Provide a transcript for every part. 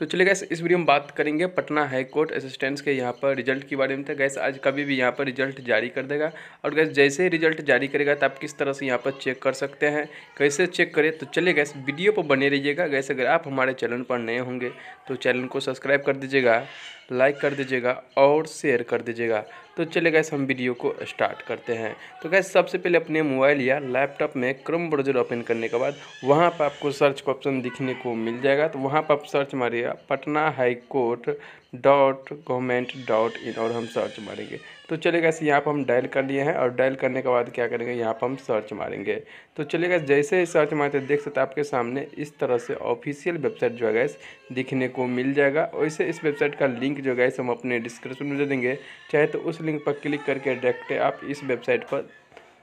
तो चलिए गैस इस वीडियो में बात करेंगे पटना हाई कोर्ट असिस्टेंट्स के यहाँ पर रिजल्ट के बारे में तो गैस आज कभी भी यहाँ पर रिजल्ट जारी कर देगा और गैस जैसे ही रिजल्ट जारी करेगा तो आप किस तरह से यहाँ पर चेक कर सकते हैं कैसे चेक करें तो चलिए गैस वीडियो पर बने रहिएगा गैस अगर आप हमारे चैनल पर नए होंगे तो चैनल को सब्सक्राइब कर दीजिएगा लाइक कर दीजिएगा और शेयर कर दीजिएगा तो चलिए गैस हम वीडियो को स्टार्ट करते हैं तो गैस सबसे पहले अपने मोबाइल या लैपटॉप में क्रोम ब्राउज़र ओपन करने के बाद वहाँ पर आपको सर्च का ऑप्शन दिखने को मिल जाएगा तो वहाँ पर आप सर्च मारिए जाएगा Patna high court dot government dot in और हम सर्च मारेंगे तो चलिए गैस यहाँ पर हम डायल कर लिए हैं और डायल करने के बाद क्या करेंगे यहाँ पर हम सर्च मारेंगे तो चलिए जैसे ही सर्च मारते देख सकते आपके सामने इस तरह से ऑफिशियल वेबसाइट जो है गैस दिखने को मिल जाएगा वैसे इस वेबसाइट का लिंक जो गैस हम अपने डिस्क्रिप्शन में दे देंगे चाहे तो उस लिंक पर क्लिक करके डायरेक्ट आप इस वेबसाइट पर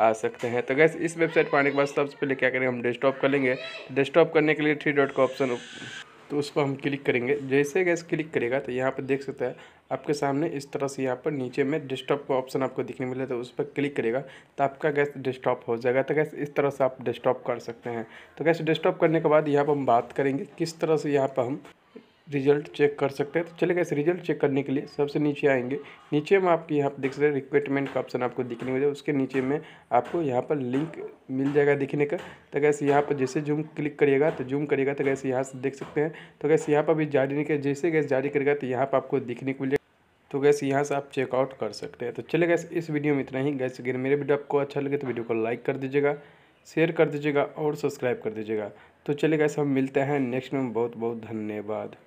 आ सकते हैं तो गैस इस वेबसाइट पर आने के बाद सबसे पहले क्या करेंगे हम डेस्कटॉप कर लेंगे डेस्कटॉप करने के लिए थ्री डॉट का ऑप्शन तो उसको हम क्लिक करेंगे जैसे गैस क्लिक करेगा तो यहाँ पर देख सकते हैं आपके सामने इस तरह से यहाँ पर नीचे में डेस्कटॉप का ऑप्शन आपको दिखने मिलेगा तो उस पर क्लिक करेगा तो आपका गैस डेस्कटॉप हो जाएगा तो गैस इस तरह से आप डेस्कटॉप कर सकते हैं तो गैस डेस्कटॉप करने के बाद यहाँ पर हम बात करेंगे किस तरह से यहाँ पर हम रिजल्ट चेक कर सकते हैं तो चलिए इस रिजल्ट चेक करने के लिए सबसे नीचे आएंगे नीचे में आपके यहाँ पर देख सकते हैं रिक्वेटमेंट का ऑप्शन आपको दिखने मिलेगा उसके नीचे में आपको यहाँ पर लिंक मिल जाएगा दिखने का तो कैसे यहाँ पर जैसे जूम क्लिक करिएगा तो जूम करिएगा तो कैसे यहाँ से देख सकते हैं तो कैसे यहाँ पर भी जारी नहीं जैसे गैस जारी करेगा तो यहाँ पर आपको दिखने को मिलेगा तो गैस यहाँ से आप चेकआउट कर सकते हैं तो चले गए इस वीडियो में इतना ही गैस अगर मेरे वीडियो आपको अच्छा लगे तो वीडियो को लाइक कर दीजिएगा शेयर कर दीजिएगा और सब्सक्राइब कर दीजिएगा तो चले गए हम मिलते हैं नेक्स्ट में बहुत बहुत धन्यवाद